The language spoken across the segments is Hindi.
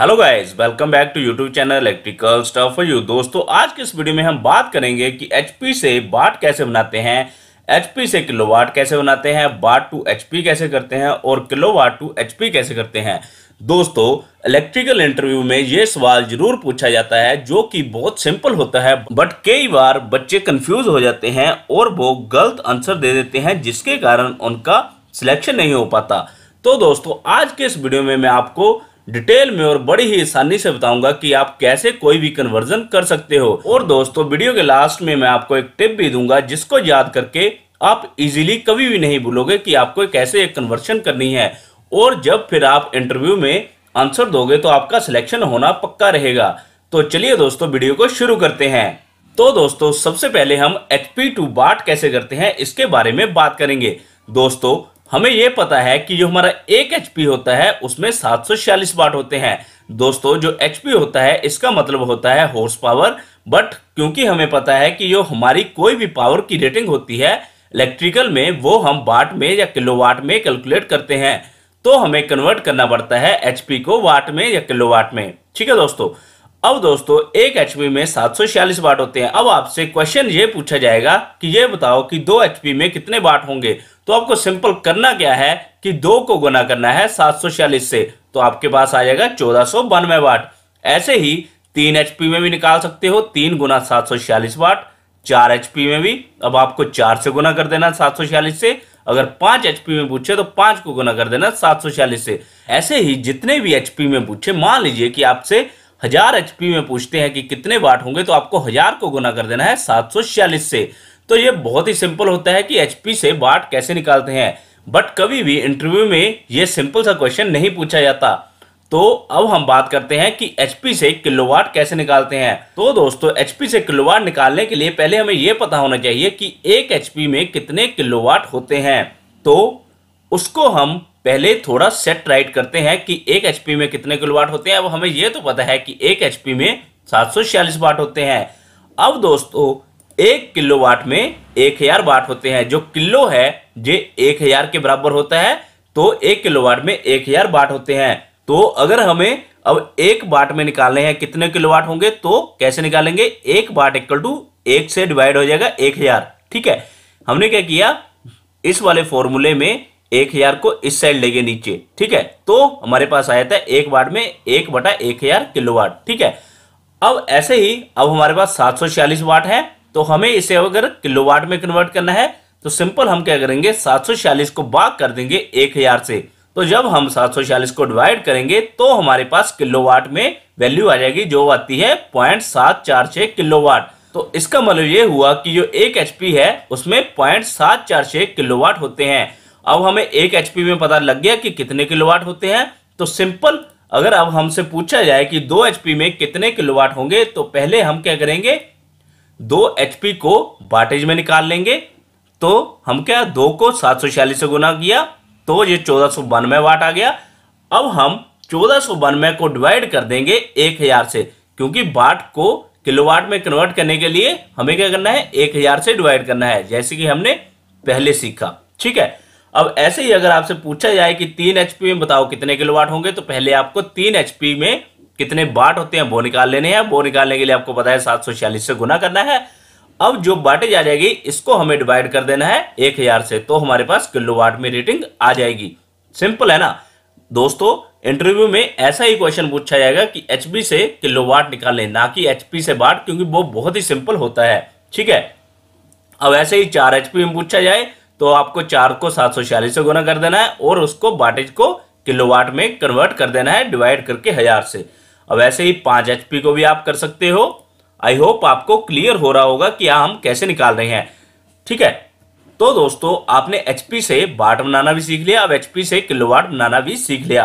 hello guys welcome back to YouTube channel electrical stuff for you दोस्तों आज के इस वीडियो में हम बात करेंगे कि एचपी से बाट कैसे बनाते हैं एचपी से किलोवाट कैसे बनाते हैं बाट टू एचपी कैसे करते हैं और किलोवाट टू एचपी कैसे करते हैं दोस्तों इलेक्ट्रिकल इंटरव्यू में ये सवाल जरूर पूछा जाता है जो कि बहुत सिंपल होता है बट कई बार बच्चे कन्फ्यूज हो जाते हैं और वो गलत आंसर दे देते हैं जिसके कारण उनका सिलेक्शन नहीं हो पाता तो दोस्तों आज के इस वीडियो में मैं आपको डिटेल में और बड़ी ही आसानी से बताऊंगा कि आप कैसे कोई भी कन्वर्जन कर सकते हो और दोस्तों वीडियो के लास्ट में मैं आपको एक टिप भी दूंगा जिसको याद करके आप इजीली कभी भी नहीं भूलोगे कि आपको कैसे एक कन्वर्शन करनी है और जब फिर आप इंटरव्यू में आंसर दोगे तो आपका सिलेक्शन होना पक्का रहेगा तो चलिए दोस्तों वीडियो को शुरू करते हैं तो दोस्तों सबसे पहले हम एच पी टू बाट कैसे करते हैं इसके बारे में बात करेंगे दोस्तों हमें यह पता है कि जो हमारा एक एच होता है उसमें सात वाट होते हैं दोस्तों जो एच होता है इसका मतलब होता है हॉर्स पावर बट क्योंकि हमें पता है कि जो हमारी कोई भी पावर की रेटिंग होती है इलेक्ट्रिकल में वो हम वाट में या वाट में कैलकुलेट करते हैं तो हमें कन्वर्ट करना पड़ता है एचपी को वाट में या वाट में ठीक है दोस्तों अब दोस्तों एक एचपी में सात वाट होते हैं अब आपसे क्वेश्चन ये पूछा जाएगा कि ये बताओ कि दो एचपी में कितने वाट होंगे तो आपको सिंपल करना क्या है कि दो को गुना करना है सात से तो आपके पास आ जाएगा चौदह सौ बानवे वाट ऐसे ही तीन एचपी में भी निकाल सकते हो तीन गुना सात सौ छियालीस वाट चार एचपी में भी अब आपको चार से गुना कर देना सात सौ छियालीस से अगर पांच एचपी में पूछे तो पांच को गुना कर देना सात सौ छियालीस से ऐसे ही जितने भी एचपी में पूछे मान लीजिए कि आपसे हजार एच में पूछते हैं कि कितने वाट होंगे तो आपको हजार को गुना कर देना है सात से तो ये बहुत ही सिंपल होता है कि एच से वाट कैसे निकालते हैं बट कभी भी इंटरव्यू में ये सिंपल सा क्वेश्चन नहीं पूछा जाता तो अब हम बात करते हैं कि एचपी से किलोवाट कैसे निकालते हैं तो दोस्तों एचपी से किलोवाट निकालने के लिए पहले हमें यह पता होना चाहिए कि एक एचपी में कितने किलोवाट होते हैं तो उसको हम पहले थोड़ा सेट राइट करते हैं कि एक एचपी में कितने किलोवाट होते हैं अब हमें यह तो पता है कि एक एचपी में सात सौ छियालीस वाट होते हैं अब दोस्तों एक किलो वाट में एक हजार वाट होते हैं जो किलो है ये एक हजार के बराबर होता है तो एक किलो वाट में एक हजार वाट होते हैं तो अगर हमें अब एक वाट में निकालने हैं कितने किलो वाट होंगे तो कैसे निकालेंगे एक वाट इक्वल टू एक से डिवाइड हो जाएगा एक हजार ठीक है हमने क्या किया इस वाले फॉर्मूले में एक हजार को इस साइड लेके नीचे ठीक है तो हमारे पास आया था एक वाट में एक बटा एक हजार किलोवाट ठीक है अब ऐसे ही अब हमारे पास सात सौ छियालीस वाट है तो हमें इसे अगर वाट में कन्वर्ट करना है तो सिंपल हम क्या करेंगे सात सौ छियालीस को बाग कर देंगे एक हजार से तो जब हम सात सौ छियालीस को डिवाइड करेंगे तो हमारे पास किलो वाट में वैल्यू आ जाएगी जो आती है पॉइंट सात चार किलो वाट तो इसका मतलब ये हुआ कि जो एक एचपी है उसमें पॉइंट सात चार किलो वाट होते हैं अब हमें एक एचपी में पता लग गया कि कितने किलोवाट होते हैं तो सिंपल अगर अब हमसे पूछा जाए कि दो एचपी में कितने किलोवाट होंगे तो पहले हम क्या करेंगे दो एचपी को वाटेज में निकाल लेंगे तो हम क्या दो को सात सौ छियालीस से गुना किया तो ये चौदह सौ बानवे वाट आ गया अब हम चौदह सौ बानवे को डिवाइड कर देंगे एक हजार से क्योंकि वाट को किलोवाट में कन्वर्ट करने के लिए हमें क्या करना है एक हजार से डिवाइड करना है जैसे कि हमने पहले सीखा ठीक है अब ऐसे ही अगर आपसे पूछा जाए कि तीन एचपी में बताओ कितने किलोवाट होंगे तो पहले आपको तीन एचपी में कितने बाट होते हैं वो निकाल लेने हैं वो निकालने के लिए आपको पता है सात सौ छियालीस से गुना करना है अब जो बाटेज आ जाएगी इसको हमें डिवाइड कर देना है एक हजार से तो हमारे पास वाट में रेटिंग आ जाएगी सिंपल है ना दोस्तों इंटरव्यू में ऐसा ही क्वेश्चन पूछा जाएगा कि एचपी से किलोवाट लें ना कि एचपी से बाट क्योंकि वो बहुत ही सिंपल होता है ठीक है अब ऐसे ही चार एचपी में पूछा जाए तो आपको चार को सात सौ छियालीस से गुना कर देना है और उसको वाटेज को किलोवाट में कन्वर्ट कर देना है डिवाइड करके हजार से अब ऐसे ही पांच एच को भी आप कर सकते हो आई होप आपको क्लियर हो रहा होगा कि हम कैसे निकाल रहे हैं ठीक है तो दोस्तों आपने एचपी से बाट बनाना भी सीख लिया अब एचपी से किलोवाट बनाना भी सीख लिया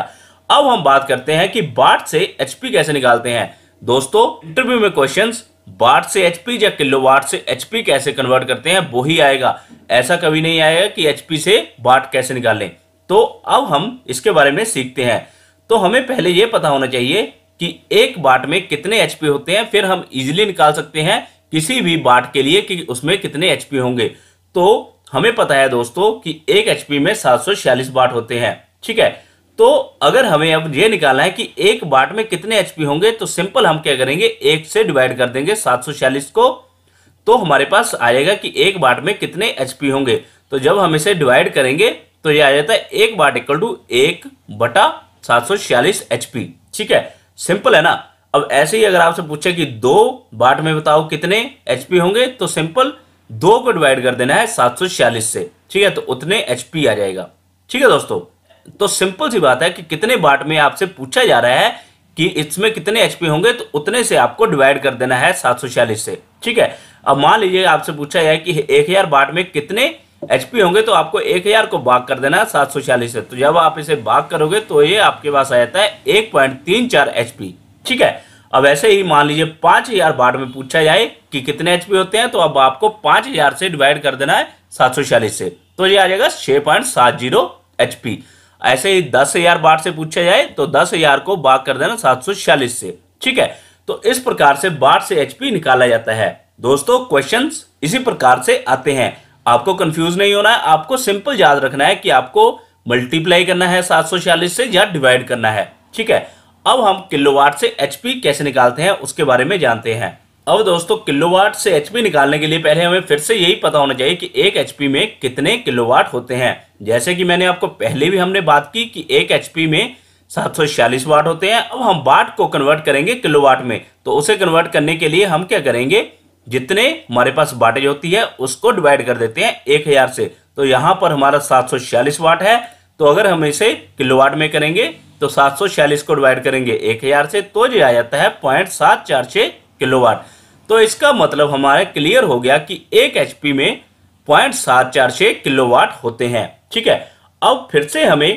अब हम बात करते हैं कि बाट से एचपी कैसे निकालते हैं दोस्तों इंटरव्यू में क्वेश्चंस वाट से एचपी या किलो वाट से एचपी कैसे कन्वर्ट करते हैं वो ही आएगा ऐसा कभी नहीं आएगा कि एचपी से वाट कैसे निकालें तो अब हम इसके बारे में सीखते हैं तो हमें पहले यह पता होना चाहिए कि एक वाट में कितने एचपी होते हैं फिर हम इजिली निकाल सकते हैं किसी भी वाट के लिए कि उसमें कितने एचपी होंगे तो हमें पता है दोस्तों कि एक एचपी में सात वाट होते हैं ठीक है तो अगर हमें अब ये निकालना है कि एक वाट में कितने एचपी होंगे तो सिंपल हम क्या करेंगे एक से डिवाइड कर देंगे सात को तो हमारे पास आएगा कि एक वाट में कितने एचपी होंगे तो जब हम इसे डिवाइड करेंगे तो ये आ जाता है एक वाट इक्वल टू एक बटा सात सौ छियालीस एचपी ठीक है सिंपल है ना अब ऐसे ही अगर आपसे पूछे कि दो वाट में बताओ कितने एचपी होंगे तो सिंपल दो को डिवाइड कर देना है सात सौ छियालीस से ठीक है तो उतने एचपी आ जाएगा ठीक है दोस्तों तो सिंपल सी बात है कि कितने बाट में आपसे पूछा जा रहा है कि इसमें कितने एचपी होंगे तो उतने से आपको डिवाइड कर देना है सात से ठीक है अब मान लीजिए आपसे पूछा जाए कि एक हजार बाट में कितने एचपी होंगे तो आपको एक हजार को भाग कर देना सात सौ छियालीस से तो जब आप इसे भाग करोगे तो ये आपके पास आ जाता है एक पॉइंट तीन चार एचपी ठीक है अब ऐसे ही मान लीजिए पांच हजार बाट में पूछा जाए कि कितने एचपी होते हैं तो अब आपको पांच हजार से डिवाइड कर देना है सात सौ चालीस से तो ये आ जाएगा छह पॉइंट सात जीरो एचपी ऐसे ही दस हजार बाढ़ से पूछा जाए तो दस हजार को बाग कर देना सात सौ छियालीस से ठीक है तो इस प्रकार से बाढ़ से एचपी निकाला जाता है दोस्तों क्वेश्चन इसी प्रकार से आते हैं आपको कंफ्यूज नहीं होना है आपको सिंपल याद रखना है कि आपको मल्टीप्लाई करना है सात सौ छियालीस से या डिवाइड करना है ठीक है अब हम किलोवाट से एचपी कैसे निकालते हैं उसके बारे में जानते हैं अब दोस्तों किलोवाट से एचपी निकालने के लिए पहले हमें फिर से यही पता होना चाहिए कि एक एचपी में कितने किलोवाट होते हैं जैसे कि मैंने आपको पहले भी हमने बात की कि एक एचपी में सात वाट होते हैं अब हम वाट को कन्वर्ट करेंगे किलोवाट में तो उसे कन्वर्ट करने के लिए हम क्या करेंगे जितने हमारे पास वाटेज होती है उसको डिवाइड कर देते हैं एक हजार से तो यहाँ पर हमारा छियालीस वाट है तो अगर हम इसे किलोवाट में करेंगे तो छियालीस को डिवाइड करेंगे एक हजार से तो जो आ जाता है पॉइंट सात चार छः किलोवाट तो इसका मतलब हमारा क्लियर हो गया कि एक एच में पॉइंट सात चार छः किलोवाट होते हैं ठीक है अब फिर से हमें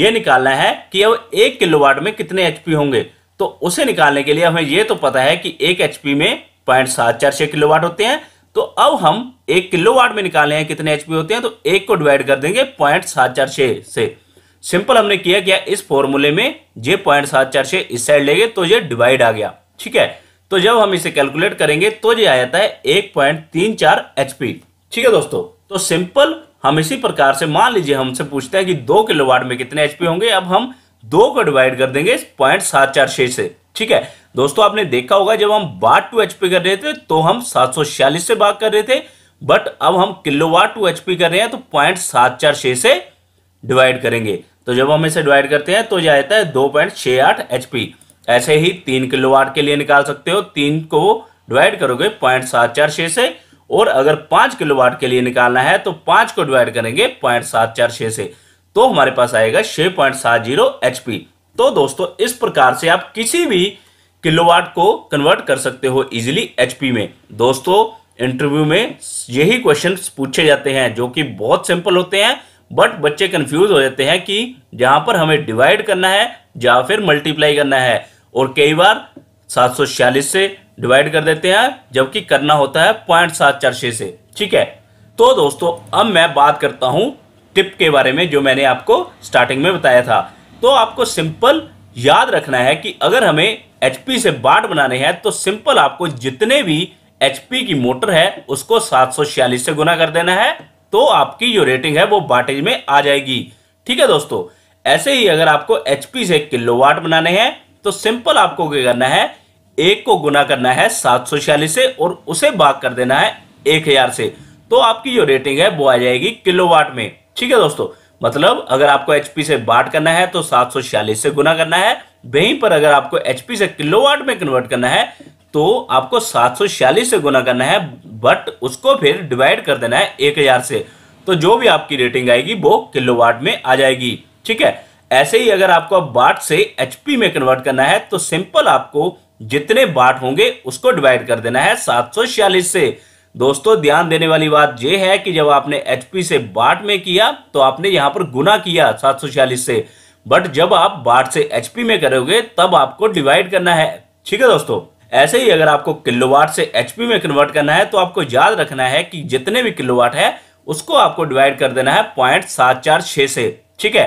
यह निकालना है कि अब एक किलोवाट में कितने एच होंगे तो उसे निकालने के लिए हमें यह तो पता है कि एक एच में पॉइंट सात चार छः किलोवाट होते हैं तो अब हम एक किलोवाट में निकाले हैं कितने एच होते हैं तो एक को डिवाइड कर देंगे पॉइंट सात चार छः से सिंपल हमने किया क्या इस फॉर्मूले में ये पॉइंट सात चार छः इस साइड लेंगे तो ये डिवाइड आ गया ठीक है तो जब हम इसे कैलकुलेट करेंगे तो ये आ जाता है एक पॉइंट तीन चार पी ठीक है दोस्तों तो सिंपल हम इसी प्रकार से मान लीजिए हमसे पूछते हैं कि दो किलोवाट में कितने एचपी होंगे अब हम दो को डिवाइड कर देंगे पॉइंट सात चार छह से ठीक है दोस्तों आपने देखा होगा जब हम वाट टू पी कर रहे थे तो हम सात सौ छियालीस से बात कर रहे थे बट अब हम किलोवाट टू पी कर रहे हैं तो पॉइंट सात चार छः से डिवाइड करेंगे तो जब हम इसे डिवाइड करते हैं तो जाता है दो पॉइंट छह आठ एचपी ऐसे ही तीन किलो वाट के लिए निकाल सकते हो तीन को डिवाइड करोगे पॉइंट सात चार छह से और अगर पांच किलो वाट के लिए निकालना है तो पांच को डिवाइड करेंगे पॉइंट सात चार छह से तो हमारे पास आएगा छह पॉइंट सात जीरो एच पी तो दोस्तों इस प्रकार से आप किसी भी किलोवाट को कन्वर्ट कर सकते हो एच एचपी में दोस्तों इंटरव्यू में यही क्वेश्चन पूछे जाते हैं जो कि बहुत सिंपल होते हैं बट बच्चे कंफ्यूज हो जाते हैं कि जहां पर हमें डिवाइड करना है या फिर मल्टीप्लाई करना है और कई बार सात सौ छियालीस से डिवाइड कर देते हैं जबकि करना होता है पॉइंट सात चार से ठीक है तो दोस्तों अब मैं बात करता हूं टिप के बारे में जो मैंने आपको स्टार्टिंग में बताया था तो आपको सिंपल याद रखना है कि अगर हमें एचपी से बाट बनाने हैं तो सिंपल आपको जितने भी एचपी की मोटर है उसको सात से गुना कर देना है तो आपकी जो रेटिंग है वो बाटेज में आ जाएगी ठीक है दोस्तों ऐसे ही अगर आपको एचपी से किलोवाट बनाने हैं तो सिंपल आपको क्या करना है एक को गुना करना है सात से और उसे भाग कर देना है एक हजार से तो आपकी जो रेटिंग है वो आ जाएगी किलोवाट में ठीक है दोस्तों मतलब अगर आपको एचपी से बाट करना है तो सात से गुना करना है वहीं पर अगर आपको एचपी से किलोवाट में कन्वर्ट करना है तो आपको सात से गुना करना है बट उसको फिर डिवाइड कर देना है एक हजार से तो जो भी आपकी रेटिंग आएगी वो किलोवाट में आ जाएगी ठीक है ऐसे ही अगर आपको अब बाट से एचपी में कन्वर्ट करना है तो सिंपल आपको जितने बाट होंगे उसको डिवाइड कर देना है सात से दोस्तों ध्यान देने वाली बात यह है कि जब आपने एचपी से बाट में किया तो आपने यहां पर गुना किया सात से बट जब आप बाट से एचपी में करोगे तब आपको डिवाइड करना है ठीक है दोस्तों ऐसे ही अगर आपको किलोवाट से एचपी में कन्वर्ट करना है तो आपको याद रखना है कि जितने भी किलोवाट है उसको आपको डिवाइड कर देना है पॉइंट सात चार छह से ठीक है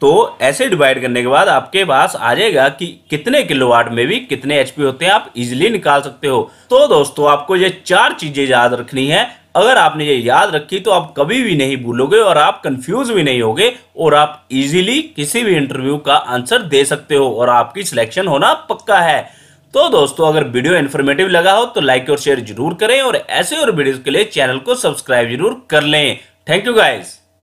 तो ऐसे डिवाइड करने के बाद आपके पास आ जाएगा कि कितने किलोवाट में भी कितने एचपी होते हैं आप इजिली निकाल सकते हो तो दोस्तों आपको ये चार चीजें याद रखनी है अगर आपने ये याद रखी तो आप कभी भी नहीं भूलोगे और आप कंफ्यूज भी नहीं होगे और आप इजीली किसी भी इंटरव्यू का आंसर दे सकते हो और आपकी सिलेक्शन होना पक्का है तो दोस्तों अगर वीडियो इन्फॉर्मेटिव लगा हो तो लाइक और शेयर जरूर करें और ऐसे और वीडियो के लिए चैनल को सब्सक्राइब जरूर कर लें थैंक यू गाइज़